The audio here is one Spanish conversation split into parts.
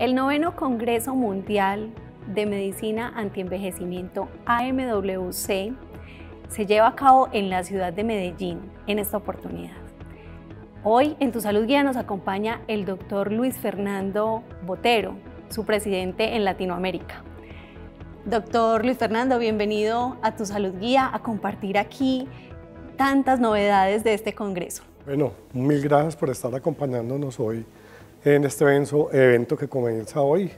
El noveno Congreso Mundial de Medicina Antienvejecimiento AMWC se lleva a cabo en la ciudad de Medellín en esta oportunidad. Hoy en Tu Salud Guía nos acompaña el doctor Luis Fernando Botero, su presidente en Latinoamérica. Doctor Luis Fernando, bienvenido a Tu Salud Guía a compartir aquí tantas novedades de este Congreso. Bueno, mil gracias por estar acompañándonos hoy en este evento que comienza hoy,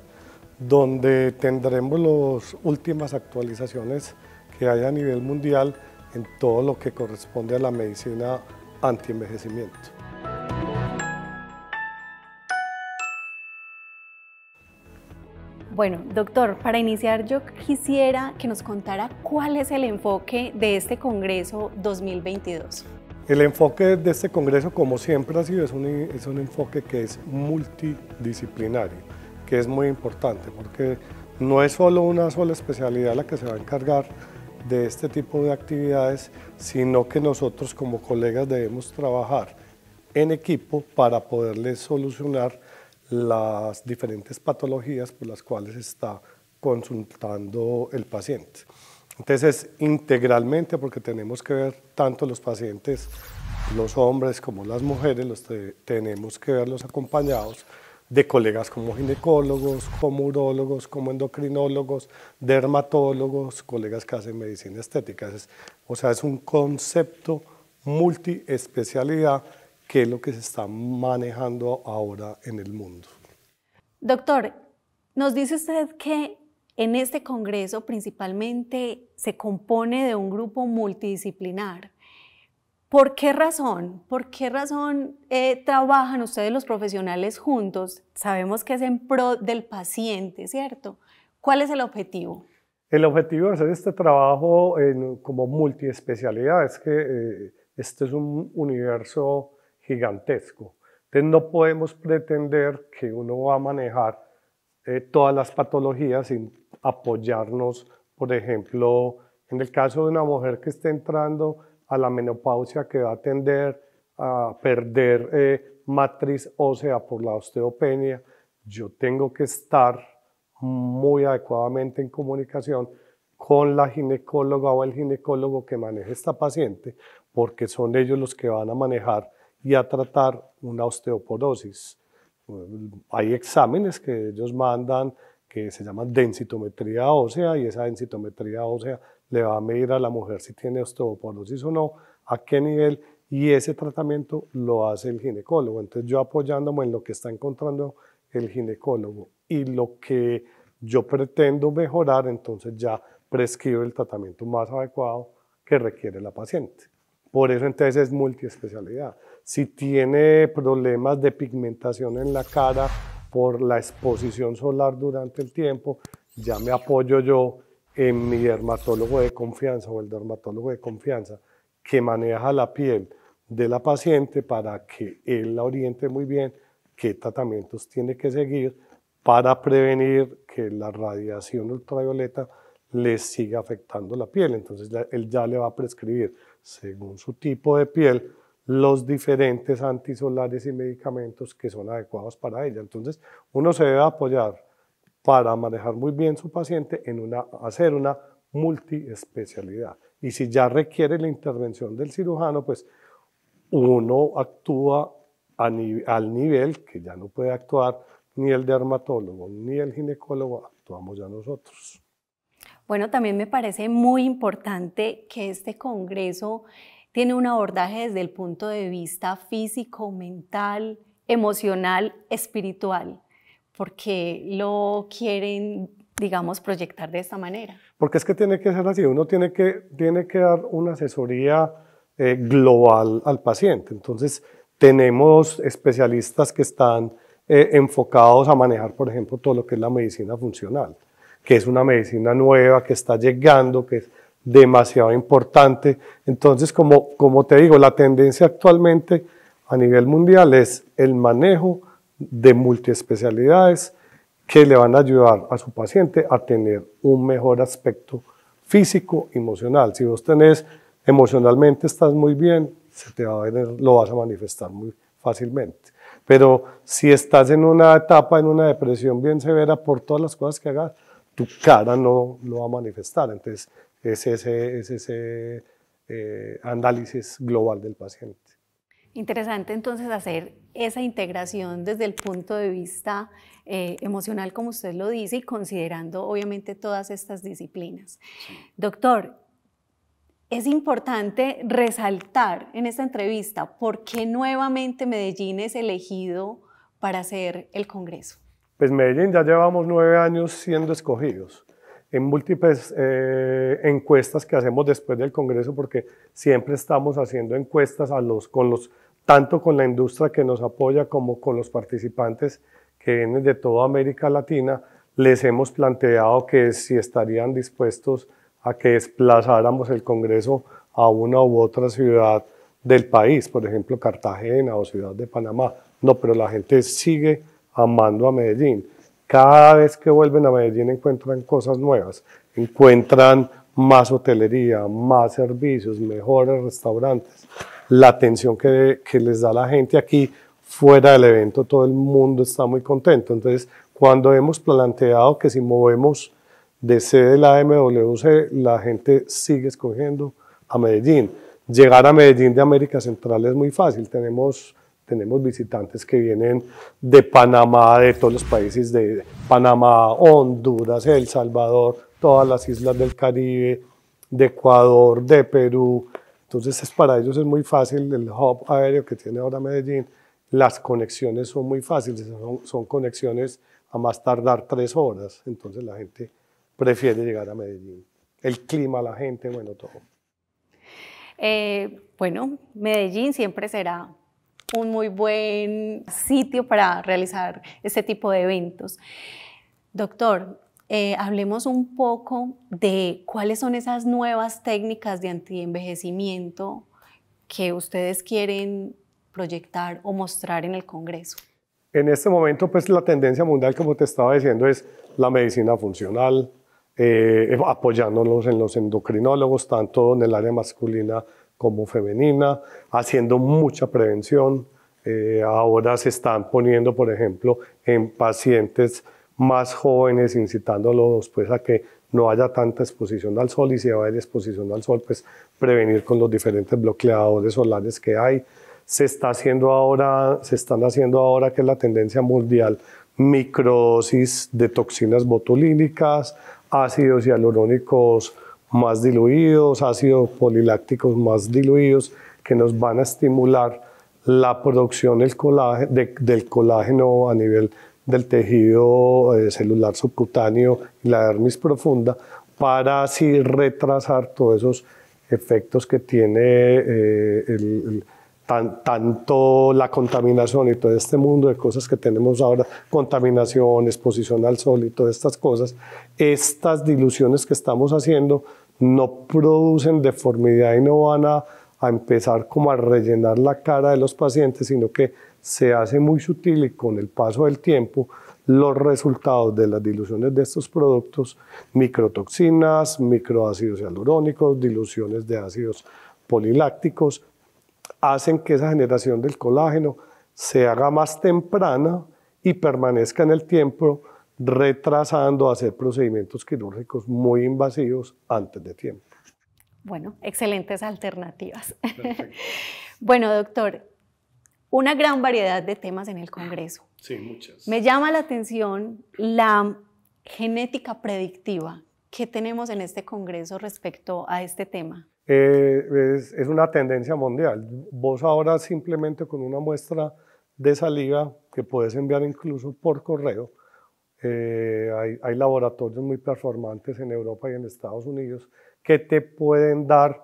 donde tendremos las últimas actualizaciones que hay a nivel mundial en todo lo que corresponde a la medicina antienvejecimiento. Bueno, doctor, para iniciar yo quisiera que nos contara cuál es el enfoque de este Congreso 2022. El enfoque de este Congreso, como siempre ha sido, es un, enfoque que es multidisciplinario, que es muy importante, porque no es solo una sola especialidad la que se va a encargar de este tipo de actividades, sino que nosotros como colegas debemos trabajar en equipo para poderles solucionar las diferentes patologías por las cuales está consultando el paciente. Entonces, integralmente, porque tenemos que ver tanto los pacientes, los hombres como las mujeres, los tenemos que ver los acompañados de colegas como ginecólogos, como urólogos, como endocrinólogos, dermatólogos, colegas que hacen medicina estética. o sea, es un concepto multiespecialidad que es lo que se está manejando ahora en el mundo. Doctor, nos dice usted que en este congreso principalmente se compone de un grupo multidisciplinar. ¿Por qué razón? ¿Por qué razón eh, trabajan ustedes los profesionales juntos? Sabemos que es en pro del paciente, ¿cierto? ¿Cuál es el objetivo? El objetivo de hacer este trabajo como multiespecialidad es que eh, este es un universo gigantesco. Entonces no podemos pretender que uno va a manejar eh, todas las patologías sin apoyarnos, por ejemplo, en el caso de una mujer que esté entrando a la menopausia que va a atender a perder eh, matriz ósea por la osteopenia, yo tengo que estar muy adecuadamente en comunicación con la ginecóloga o el ginecólogo que maneje esta paciente, porque son ellos los que van a manejar y a tratar una osteoporosis hay exámenes que ellos mandan que se llaman densitometría ósea y esa densitometría ósea le va a medir a la mujer si tiene osteoporosis o no, a qué nivel y ese tratamiento lo hace el ginecólogo. Entonces yo apoyándome en lo que está encontrando el ginecólogo y lo que yo pretendo mejorar, entonces ya prescribo el tratamiento más adecuado que requiere la paciente. Por eso entonces es multiespecialidad. Si tiene problemas de pigmentación en la cara por la exposición solar durante el tiempo, ya me apoyo yo en mi dermatólogo de confianza o el dermatólogo de confianza que maneja la piel de la paciente para que él la oriente muy bien qué tratamientos tiene que seguir para prevenir que la radiación ultravioleta le siga afectando la piel. Entonces él ya le va a prescribir según su tipo de piel, los diferentes antisolares y medicamentos que son adecuados para ella. Entonces, uno se debe apoyar para manejar muy bien su paciente en una, hacer una multiespecialidad. Y si ya requiere la intervención del cirujano, pues uno actúa al nivel que ya no puede actuar ni el dermatólogo ni el ginecólogo, actuamos ya nosotros. Bueno, también me parece muy importante que este Congreso tiene un abordaje desde el punto de vista físico, mental, emocional, espiritual. porque lo quieren, digamos, proyectar de esta manera? Porque es que tiene que ser así, uno tiene que, tiene dar una asesoría eh, global al paciente. Entonces, tenemos especialistas que están eh, enfocados a manejar, por ejemplo, todo lo que es la medicina funcional que es una medicina nueva que está llegando, que es demasiado importante. Entonces, como, como te digo, la tendencia actualmente a nivel mundial es el manejo de multiespecialidades que le van a ayudar a su paciente a tener un mejor aspecto físico, emocional. Si vos tenés emocionalmente estás muy bien, se te va a ver lo vas a manifestar muy fácilmente. Pero si estás en una etapa, en una depresión bien severa por todas las cosas que hagas, su cara no lo va a manifestar. Entonces, es ese, eh, análisis global del paciente. Interesante entonces hacer esa integración desde el punto de vista eh, emocional, como usted lo dice, y considerando obviamente todas estas disciplinas. Doctor, es importante resaltar en esta entrevista por qué nuevamente Medellín es elegido para hacer el Congreso pues Medellín ya llevamos nueve años siendo escogidos en múltiples eh, encuestas que hacemos después del Congreso, porque siempre estamos haciendo encuestas a los, con los, tanto con la industria que nos apoya como con los participantes que vienen de toda América Latina, les hemos planteado que si estarían dispuestos a que desplazáramos el Congreso a una u otra ciudad del país, por ejemplo Cartagena o Ciudad de Panamá. No, pero la gente sigue amando a Medellín. Cada vez que vuelven a Medellín encuentran cosas nuevas, encuentran más hotelería, más servicios, mejores restaurantes. La atención que, que les da la gente aquí fuera del evento, todo el mundo está muy contento. Entonces, cuando hemos planteado que si movemos de sede la MWC, la gente sigue escogiendo a Medellín. Llegar a Medellín de América Central es muy fácil. Tenemos tenemos visitantes que vienen de Panamá, de todos los países de Panamá, Honduras, El Salvador, todas las islas del Caribe, de Ecuador, de Perú. Entonces es, para ellos es muy fácil el hub aéreo que tiene ahora Medellín. Las conexiones son muy fáciles, son, conexiones a más tardar tres horas. Entonces la gente prefiere llegar a Medellín. El clima, la gente, bueno, todo. Eh, bueno, Medellín siempre será un muy buen sitio para realizar ese tipo de eventos. Doctor, eh, hablemos un poco de cuáles son esas nuevas técnicas de antienvejecimiento que ustedes quieren proyectar o mostrar en el Congreso. En este momento, pues la tendencia mundial, como te estaba diciendo, es la medicina funcional, eh, eh, apoyándonos en los endocrinólogos, tanto en el área masculina como femenina, haciendo mucha prevención. Eh, ahora se están poniendo, por ejemplo, en pacientes más jóvenes, incitándolos pues, a que no haya tanta exposición al sol y si va a haber exposición al sol, pues prevenir con los diferentes bloqueadores solares que hay. Se, está haciendo ahora, se están haciendo ahora, que es la tendencia mundial, microsis de toxinas botulínicas, ácidos hialurónicos más diluidos, ácidos polilácticos más diluidos, que nos van a estimular la producción del colágeno, a nivel del tejido eh, celular subcutáneo y la dermis profunda, para así retrasar todos esos efectos que tiene eh, tanto la contaminación y todo este mundo de cosas que tenemos ahora, contaminación, exposición al sol y todas estas cosas, estas diluciones que estamos haciendo no producen deformidad y no van a, empezar como a rellenar la cara de los pacientes, sino que se hace muy sutil y con el paso del tiempo los resultados de las diluciones de estos productos, microtoxinas, microácidos hialurónicos, diluciones de ácidos polilácticos, hacen que esa generación del colágeno se haga más temprana y permanezca en el tiempo retrasando, hacer procedimientos quirúrgicos muy invasivos antes de tiempo. Bueno, excelentes alternativas. bueno, doctor, una gran variedad de temas en el Congreso. Sí, muchas. Me llama la atención la genética predictiva. que tenemos en este Congreso respecto a este tema? Eh, es, es, una tendencia mundial. Vos ahora simplemente con una muestra de saliva que puedes enviar incluso por correo, eh, hay, hay, laboratorios muy performantes en Europa y en Estados Unidos que te pueden dar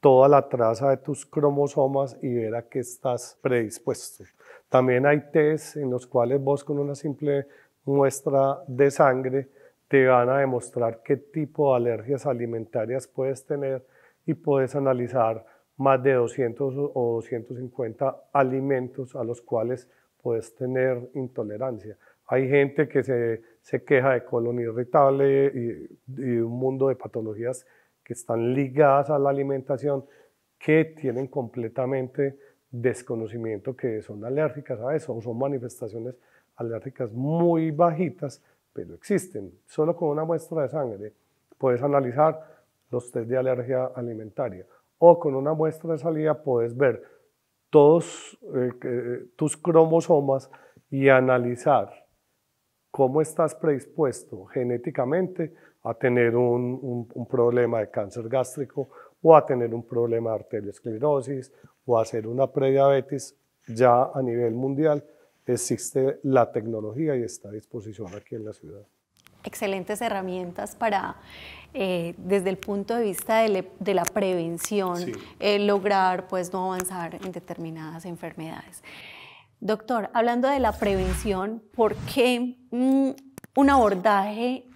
toda la traza de tus cromosomas y ver a qué estás predispuesto. También hay test en los cuales vos con una simple muestra de sangre te van a demostrar qué tipo de alergias alimentarias puedes tener y puedes analizar más de 200 o 250 alimentos a los cuales puedes tener intolerancia. Hay gente que se, queja de colon irritable y, un mundo de patologías que están ligadas a la alimentación que tienen completamente desconocimiento que son alérgicas a eso o son manifestaciones alérgicas muy bajitas, pero existen. Solo con una muestra de sangre puedes analizar los test de alergia alimentaria o con una muestra de salida puedes ver todos eh, eh, tus cromosomas y analizar cómo estás predispuesto genéticamente a tener un, problema de cáncer gástrico o a tener un problema de arteriosclerosis o a hacer una prediabetes. Ya a nivel mundial existe la tecnología y está a disposición aquí en la ciudad. Excelentes herramientas para, eh, desde el punto de vista de, la prevención, eh, lograr pues no avanzar en determinadas enfermedades. Doctor, hablando de la prevención, ¿por qué mm, un abordaje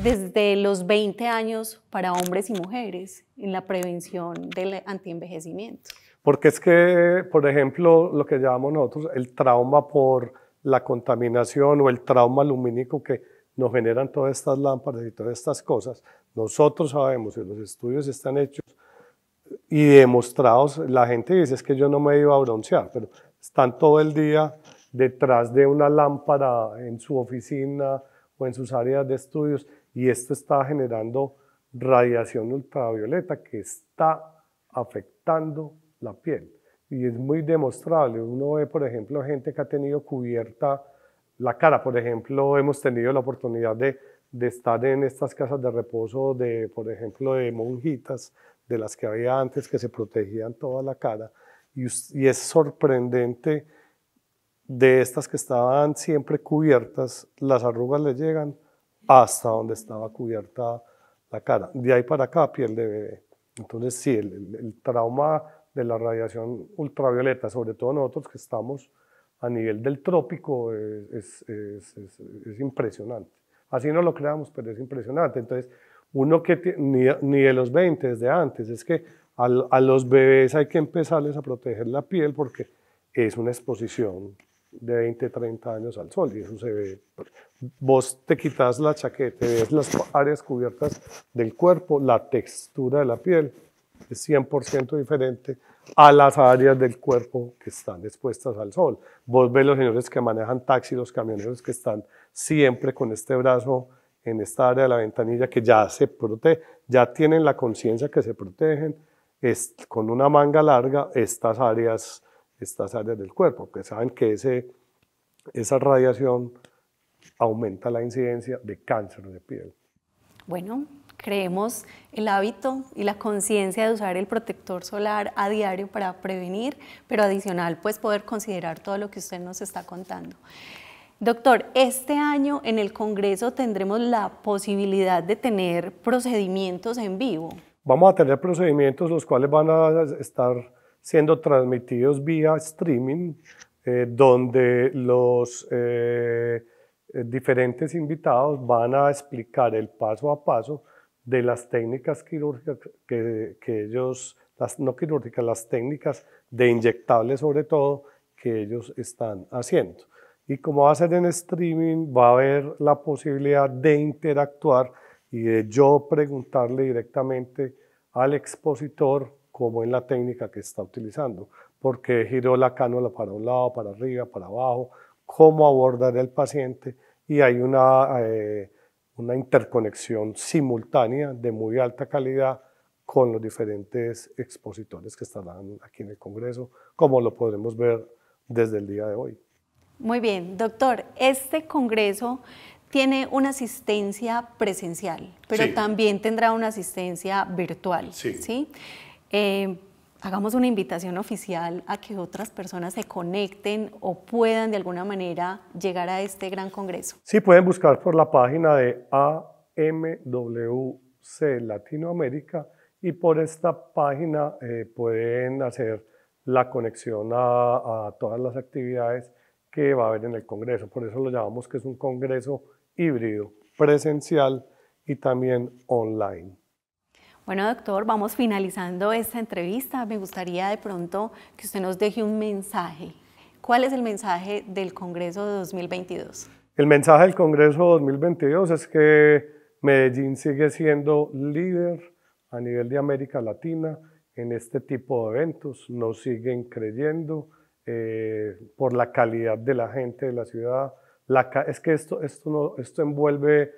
desde los 20 años para hombres y mujeres en la prevención del antienvejecimiento? Porque es que, por ejemplo, lo que llamamos nosotros el trauma por la contaminación o el trauma lumínico que nos generan todas estas lámparas y todas estas cosas, nosotros sabemos y los estudios están hechos y demostrados, la gente dice es que yo no me iba a broncear, pero están todo el día detrás de una lámpara en su oficina o en sus áreas de estudios y esto está generando radiación ultravioleta que está afectando la piel. Y es muy demostrable. Uno ve, por ejemplo, gente que ha tenido cubierta la cara. Por ejemplo, hemos tenido la oportunidad de, de estar en estas casas de reposo de, por ejemplo, de monjitas, de las que había antes que se protegían toda la cara y, es sorprendente de estas que estaban siempre cubiertas, las arrugas le llegan hasta donde estaba cubierta la cara. De ahí para acá, piel de bebé. Entonces, sí, el, trauma de la radiación ultravioleta, sobre todo nosotros que estamos a nivel del trópico, es, impresionante. Así no lo creamos, pero es impresionante. Entonces, uno que ni, ni de los 20, desde antes, es que a los bebés hay que empezarles a proteger la piel porque es una exposición de 20, 30 años al sol y eso se ve. Pues, vos te quitas la chaqueta, ves las áreas cubiertas del cuerpo, la textura de la piel es 100% diferente a las áreas del cuerpo que están expuestas al sol. Vos ves los señores que manejan taxis los camioneros que están siempre con este brazo en esta área de la ventanilla que ya se protege, ya tienen la conciencia que se protegen, con una manga larga estas áreas, estas áreas del cuerpo, que saben que esa radiación aumenta la incidencia de cáncer de piel. Bueno, creemos el hábito y la conciencia de usar el protector solar a diario para prevenir, pero adicional, pues poder considerar todo lo que usted nos está contando. Doctor, este año en el Congreso tendremos la posibilidad de tener procedimientos en vivo. Vamos a tener procedimientos los cuales van a estar siendo transmitidos vía streaming, eh, donde los eh, diferentes invitados van a explicar el paso a paso de las técnicas quirúrgicas que, ellos, las no quirúrgicas, las técnicas de inyectables sobre todo que ellos están haciendo. Y como va a ser en streaming, va a haber la posibilidad de interactuar y yo preguntarle directamente al expositor cómo es la técnica que está utilizando, por qué giró la cánula para un lado, para arriba, para abajo, cómo abordar el paciente y hay una, eh, una interconexión simultánea de muy alta calidad con los diferentes expositores que estarán aquí en el Congreso, como lo podremos ver desde el día de hoy. Muy bien, doctor, este Congreso tiene una asistencia presencial, pero también tendrá una asistencia virtual. Eh, hagamos una invitación oficial a que otras personas se conecten o puedan de alguna manera llegar a este gran congreso. Sí, pueden buscar por la página de AMWC Latinoamérica y por esta página eh, pueden hacer la conexión a todas las actividades que va a haber en el congreso. Por eso lo llamamos que es un congreso híbrido, presencial y también online. Bueno, doctor, vamos finalizando esta entrevista. Me gustaría de pronto que usted nos deje un mensaje. ¿Cuál es el mensaje del Congreso de 2022? El mensaje del Congreso 2022 es que Medellín sigue siendo líder a nivel de América Latina en este tipo de eventos. Nos siguen creyendo eh, por la calidad de la gente de la ciudad, es que esto, envuelve,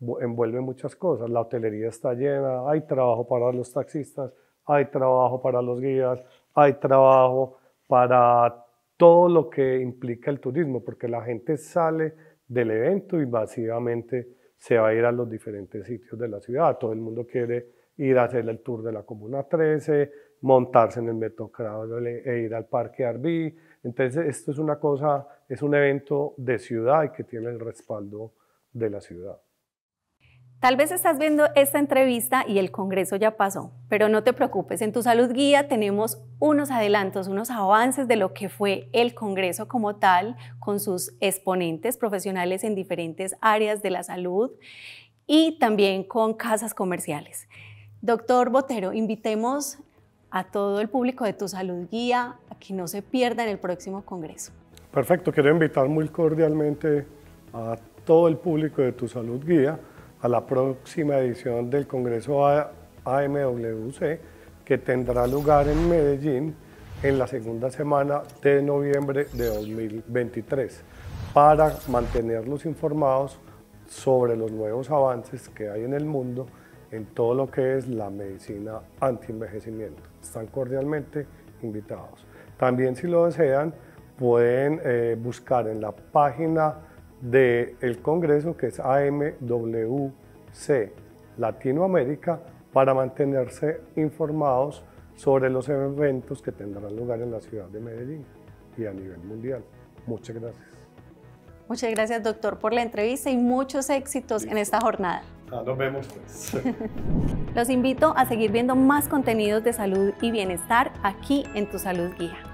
muchas cosas. La hotelería está llena, hay trabajo para los taxistas, hay trabajo para los guías, hay trabajo para todo lo que implica el turismo, porque la gente sale del evento y masivamente se va a ir a los diferentes sitios de la ciudad. Todo el mundo quiere ir a hacer el tour de la Comuna 13, montarse en el Metocable e ir al Parque Arbí, entonces, esto es una cosa, es un evento de ciudad y que tiene el respaldo de la ciudad. Tal vez estás viendo esta entrevista y el Congreso ya pasó, pero no te preocupes, en tu salud guía tenemos unos adelantos, unos avances de lo que fue el Congreso como tal, con sus exponentes profesionales en diferentes áreas de la salud y también con casas comerciales. Doctor Botero, invitemos a todo el público de Tu Salud Guía a que no se pierda en el próximo Congreso. Perfecto, quiero invitar muy cordialmente a todo el público de Tu Salud Guía a la próxima edición del Congreso AMWC que tendrá lugar en Medellín en la segunda semana de noviembre de 2023 para mantenerlos informados sobre los nuevos avances que hay en el mundo en todo lo que es la medicina antienvejecimiento están cordialmente invitados. También si lo desean, pueden eh, buscar en la página del Congreso, que es AMWC Latinoamérica, para mantenerse informados sobre los eventos que tendrán lugar en la ciudad de Medellín y a nivel mundial. Muchas gracias. Muchas gracias, doctor, por la entrevista y muchos éxitos en esta jornada. Ah, nos vemos pues. Los invito a seguir viendo más contenidos de salud y bienestar aquí en Tu Salud Guía.